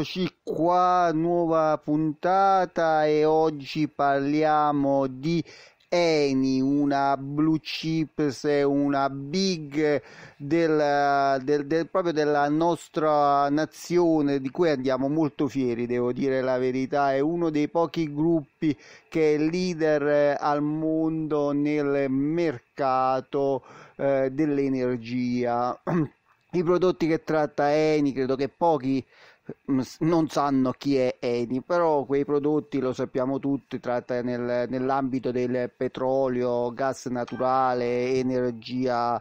Eccoci qua, nuova puntata e oggi parliamo di Eni, una blue chips, una big del, del, del, proprio della nostra nazione di cui andiamo molto fieri, devo dire la verità, è uno dei pochi gruppi che è leader eh, al mondo nel mercato eh, dell'energia. I prodotti che tratta Eni credo che pochi Mm, non sanno chi è Eni, però quei prodotti lo sappiamo tutti, tratta nel, nell'ambito del petrolio, gas naturale, energia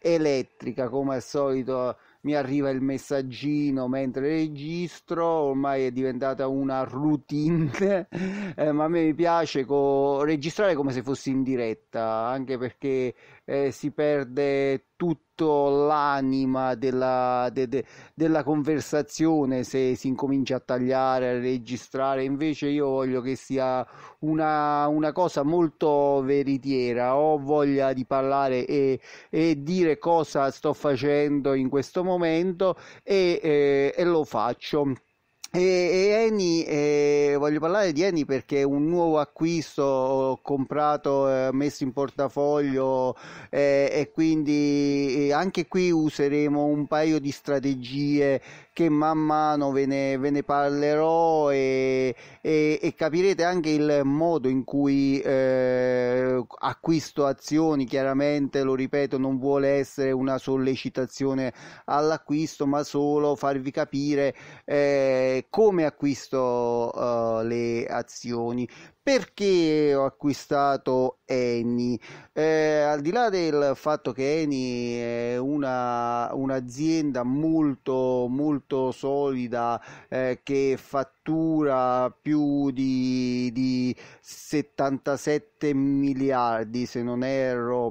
elettrica, come al solito mi arriva il messaggino mentre registro, ormai è diventata una routine, eh, ma a me piace co- registrare come se fossi in diretta, anche perché eh, si perde tutto l'anima della, de, de, della conversazione se si incomincia a tagliare, a registrare, invece io voglio che sia una, una cosa molto veritiera, ho voglia di parlare e, e dire cosa sto facendo in questo momento momento e, eh, e lo faccio. E, Eni, eh, voglio parlare di Eni perché è un nuovo acquisto ho comprato, eh, messo in portafoglio eh, e quindi eh, anche qui useremo un paio di strategie che man mano ve ne, ve ne parlerò e, e, e, capirete anche il modo in cui eh, acquisto azioni, chiaramente lo ripeto, non vuole essere una sollecitazione all'acquisto, ma solo farvi capire eh, come acquisto eh, le azioni perché ho acquistato Eni. Eh, al di là del fatto che Eni è una, un'azienda molto, molto solida eh, che fattura più di, di 77 miliardi, se non erro,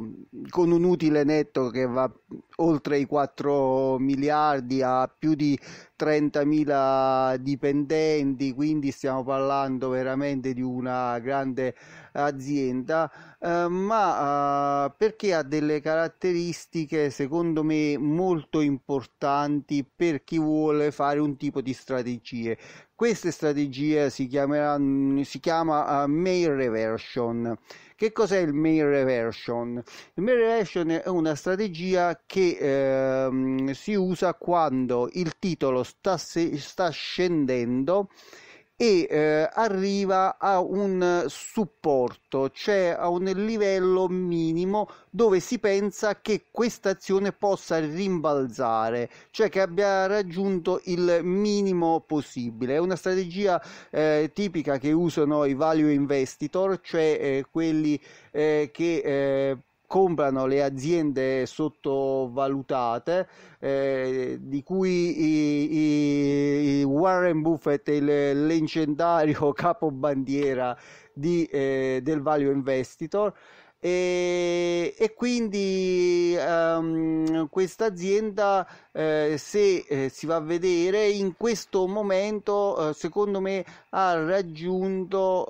con un utile netto che va oltre i 4 miliardi a più di 30.000 dipendenti, quindi stiamo parlando veramente di una grande azienda, eh, ma eh, perché ha delle caratteristiche secondo me molto importanti per chi vuole fare un tipo di strategie. Queste strategie si, mm, si chiama uh, mail reversion. Che cos'è il mail reversion? Il mail reversion è una strategia che ehm, si usa quando il titolo sta, sta scendendo e eh, arriva a un supporto, cioè a un livello minimo dove si pensa che questa azione possa rimbalzare, cioè che abbia raggiunto il minimo possibile. È una strategia eh, tipica che usano i value investitor, cioè eh, quelli eh, che eh, comprano le aziende sottovalutate eh, di cui i, i Warren Buffett è leggendario capobandiera di, eh, del Value Investitor e, e quindi um, questa azienda eh, se eh, si va a vedere in questo momento eh, secondo me ha raggiunto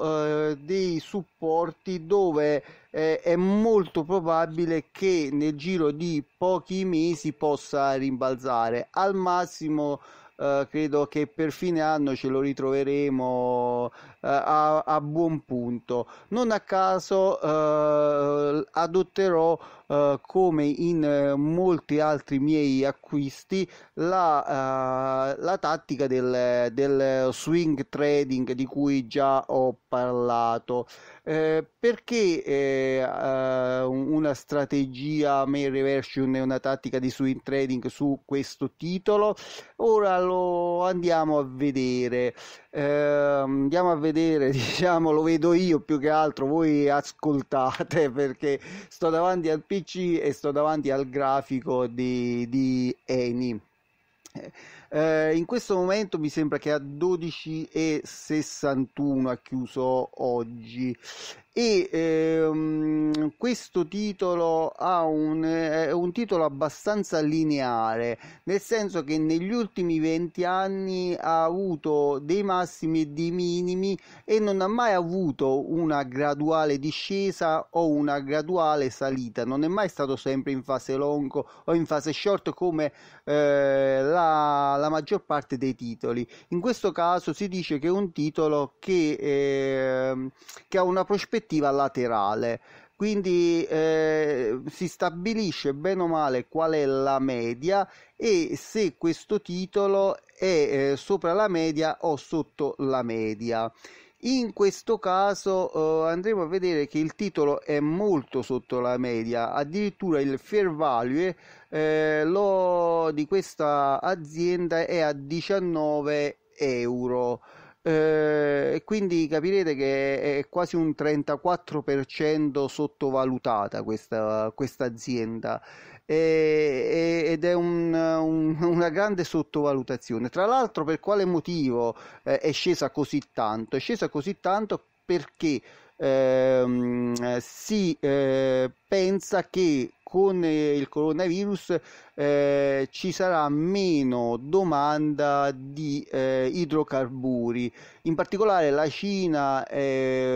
eh, dei supporti dove eh, è molto probabile che nel giro di pochi mesi possa rimbalzare al massimo eh, credo che per fine anno ce lo ritroveremo eh, a, a, buon punto. Non a caso eh, adotterò eh, come in eh, molti altri miei acquisti la, eh, la tattica del, del, swing trading di cui già ho parlato perché una strategia main reversion è una tattica di swing trading su questo titolo ora lo andiamo a vedere andiamo a vedere diciamo lo vedo io più che altro voi ascoltate perché sto davanti al pc 12 e sto davanti al grafico di, di Eni eh, eh, in questo momento mi sembra che a 12,61 ha chiuso oggi e ehm, questo titolo ha un, è un titolo abbastanza lineare nel senso che negli ultimi 20 anni ha avuto dei massimi e dei minimi e non ha mai avuto una graduale discesa o una graduale salita non è mai stato sempre in fase long o in fase short come eh, la maggior parte dei titoli. In questo caso si dice che è un titolo che, eh, che ha una prospettiva laterale quindi eh, si stabilisce bene o male qual è la media e se questo titolo è eh, sopra la media o sotto la media. In questo caso eh, andremo a vedere che il titolo è molto sotto la media, addirittura il fair value eh, lo, di questa azienda è a 19 euro. Eh, quindi capirete che è quasi un 34% sottovalutata questa, questa azienda e, ed è un, un, una grande sottovalutazione. Tra l'altro per quale motivo eh, è scesa così tanto? È scesa così tanto perché ehm, si eh, pensa che con il coronavirus eh, ci sarà meno domanda di eh, idrocarburi, in particolare la Cina eh,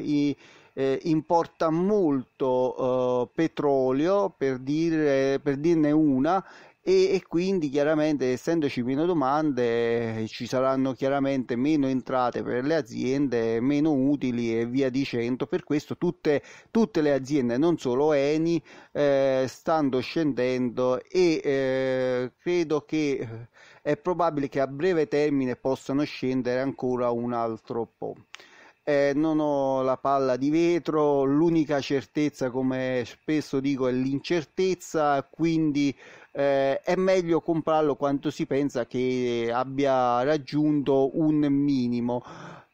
i, eh, importa molto eh, petrolio, per, dire, per dirne una, e, quindi chiaramente essendoci meno domande eh, ci saranno chiaramente meno entrate per le aziende, meno utili e via dicendo. Per questo tutte, tutte le aziende, non solo Eni, eh, stanno scendendo e eh, credo che eh, è probabile che a breve termine possano scendere ancora un altro po' eh, non ho la palla di vetro, l'unica certezza come spesso dico è l'incertezza, quindi eh, è meglio comprarlo quanto si pensa che abbia raggiunto un minimo.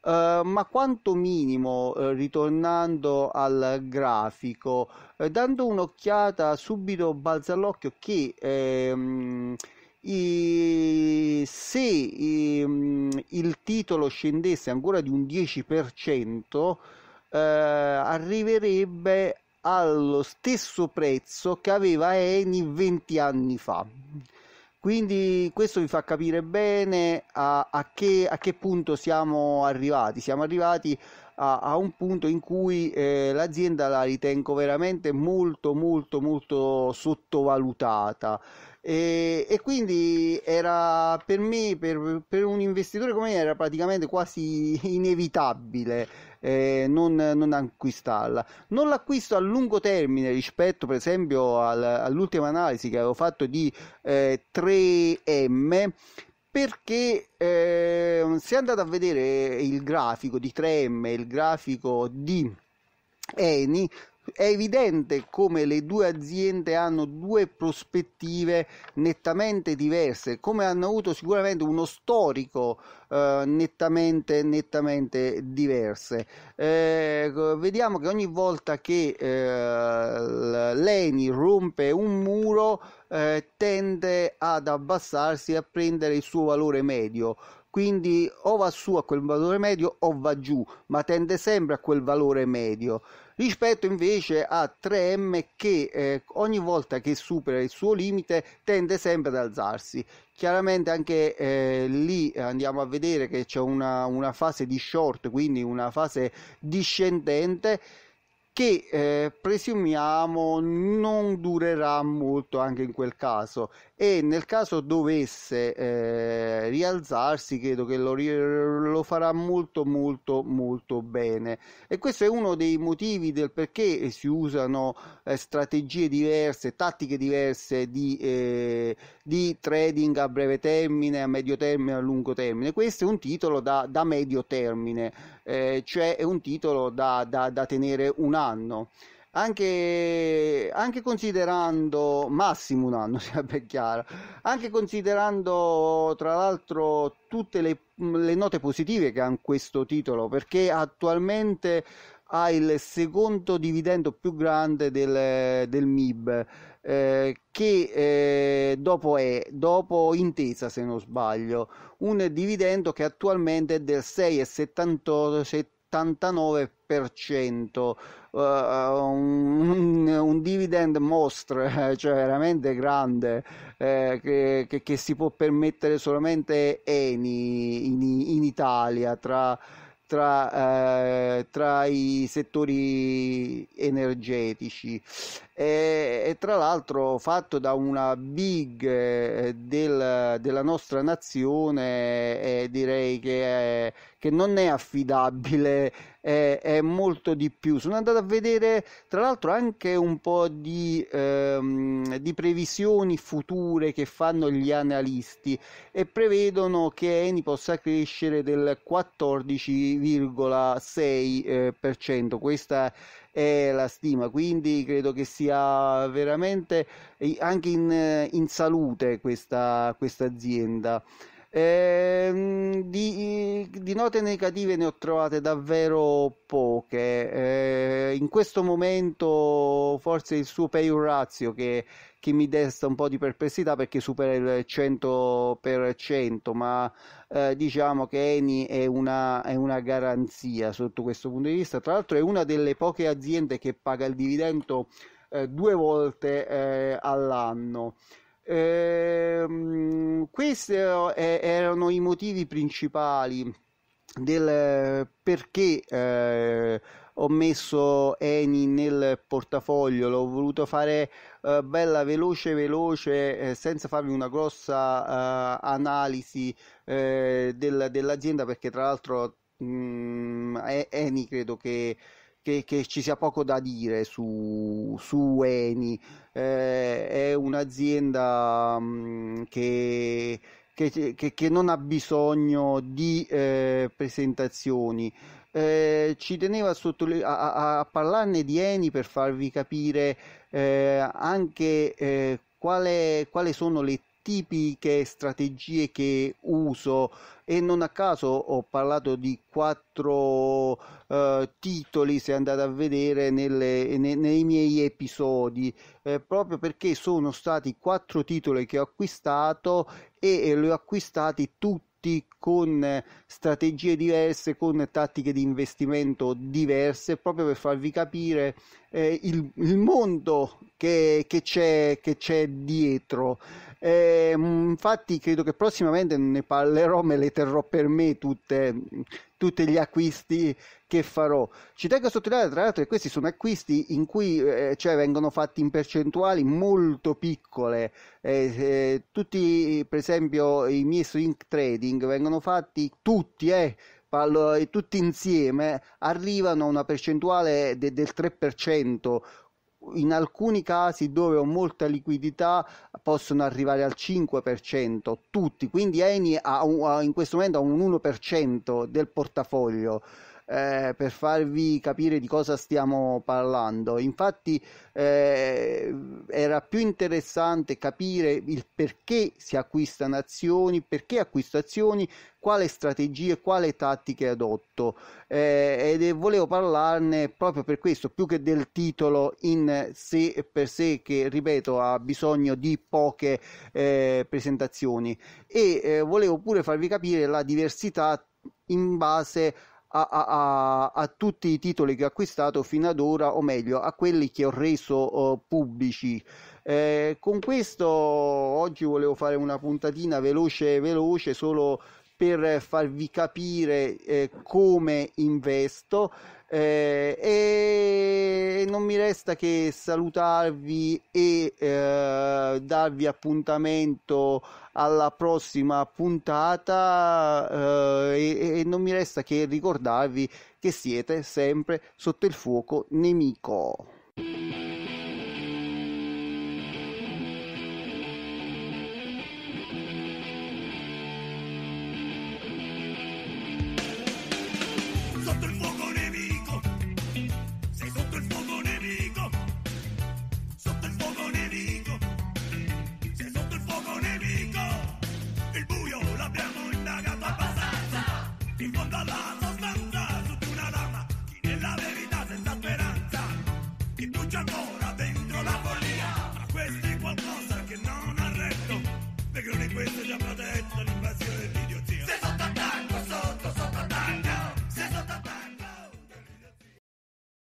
Eh, ma quanto minimo, eh, ritornando al grafico, eh, dando un'occhiata subito balza all'occhio che ehm, e se ehm, il titolo scendesse ancora di un 10%, eh, arriverebbe allo stesso prezzo che aveva Eni 20 anni fa. Quindi questo vi fa capire bene a, a, che, a che punto siamo arrivati. Siamo arrivati a, a un punto in cui eh, l'azienda la ritengo veramente molto molto molto sottovalutata e, e quindi era per me per, per, un investitore come me era praticamente quasi inevitabile eh, non, non, acquistarla non l'acquisto a lungo termine rispetto per esempio al, all'ultima analisi che avevo fatto di eh, 3M perché eh, se andate a vedere il grafico di 3M, il grafico di Eni, è evidente come le due aziende hanno due prospettive nettamente diverse, come hanno avuto sicuramente uno storico eh, nettamente, nettamente diverse. Eh, vediamo che ogni volta che eh, l'ENI rompe un muro eh, tende ad abbassarsi e a prendere il suo valore medio quindi o va su a quel valore medio o va giù, ma tende sempre a quel valore medio. Rispetto invece a 3M che eh, ogni volta che supera il suo limite tende sempre ad alzarsi. Chiaramente anche eh, lì andiamo a vedere che c'è una, una fase di short, quindi una fase discendente che eh, presumiamo non durerà molto anche in quel caso e nel caso dovesse eh, rialzarsi credo che lo, lo, farà molto molto molto bene e questo è uno dei motivi del perché si usano eh, strategie diverse tattiche diverse di, eh, di, trading a breve termine a medio termine a lungo termine questo è un titolo da, da medio termine eh, cioè è un titolo da, da, da tenere un anno anno. Anche, anche, considerando massimo un anno, sia ben chiaro, anche considerando tra l'altro tutte le, le note positive che ha questo titolo, perché attualmente ha il secondo dividendo più grande del, del MIB, eh, che eh, dopo è, dopo intesa se non sbaglio, un dividendo che attualmente è del 6,78 89%, eh, uh, un, un, dividend mostre, eh, cioè veramente grande, eh, che, che, che, si può permettere solamente Eni in, in Italia tra, tra, eh, tra, i settori energetici e, e, tra l'altro fatto da una big eh, del, della nostra nazione eh, direi che è che non è affidabile, è, è, molto di più. Sono andato a vedere tra l'altro anche un po' di, ehm, di previsioni future che fanno gli analisti e prevedono che Eni possa crescere del 14,6%. Eh, Questa è la stima, quindi credo che sia veramente anche in, in salute questa, questa azienda. Eh, di, di, note negative ne ho trovate davvero poche. Eh, in questo momento forse il suo pay ratio che, che, mi desta un po' di perplessità perché supera il 100%, ma eh, diciamo che Eni è una, è una garanzia sotto questo punto di vista. Tra l'altro è una delle poche aziende che paga il dividendo eh, due volte eh, all'anno. Ehm, eh, questi erano i motivi principali del perché eh, ho messo Eni nel portafoglio, l'ho voluto fare eh, bella veloce veloce eh, senza farvi una grossa eh, analisi eh, del, dell'azienda perché tra l'altro mh, mm, Eni credo che che, che, ci sia poco da dire su, su Eni, eh, è un'azienda mh, mm, che, che, che, non ha bisogno di eh, presentazioni. Eh, ci tenevo a, sottole- a, a, parlarne di Eni per farvi capire eh, anche eh, quale, quali sono le tipiche strategie che uso e non a caso ho parlato di quattro eh, titoli se andate a vedere nelle, ne, nei miei episodi eh, proprio perché sono stati quattro titoli che ho acquistato e, e li ho acquistati tutti con strategie diverse, con tattiche di investimento diverse, proprio per farvi capire eh, il, il, mondo che, che, c'è, che c'è, dietro. Eh, infatti credo che prossimamente ne parlerò, me le terrò per me tutte, tutti gli acquisti che farò. Ci tengo a sottolineare tra l'altro che questi sono acquisti in cui eh, cioè, vengono fatti in percentuali molto piccole. Eh, eh, tutti per esempio i miei swing trading vengono vengono fatti tutti, eh, parlo, eh, tutti insieme, arrivano a una percentuale de, del 3%, in alcuni casi dove ho molta liquidità possono arrivare al 5% tutti, quindi Eni ha, ha in questo momento ha un 1% del portafoglio eh, per farvi capire di cosa stiamo parlando. Infatti eh, era più interessante capire il perché si acquistano azioni, perché acquisto azioni, quale strategie, quale tattiche adotto eh, ed volevo parlarne proprio per questo, più che del titolo in sé e per sé che ripeto ha bisogno di poche eh, presentazioni e eh, volevo pure farvi capire la diversità in base a, a, a, tutti i titoli che ho acquistato fino ad ora, o meglio a quelli che ho reso uh, pubblici. Eh, con questo oggi volevo fare una puntatina veloce veloce solo per farvi capire eh, come investo eh, e non mi resta che salutarvi e eh, darvi appuntamento alla prossima puntata eh, e, e non mi resta che ricordarvi che siete sempre sotto il fuoco nemico.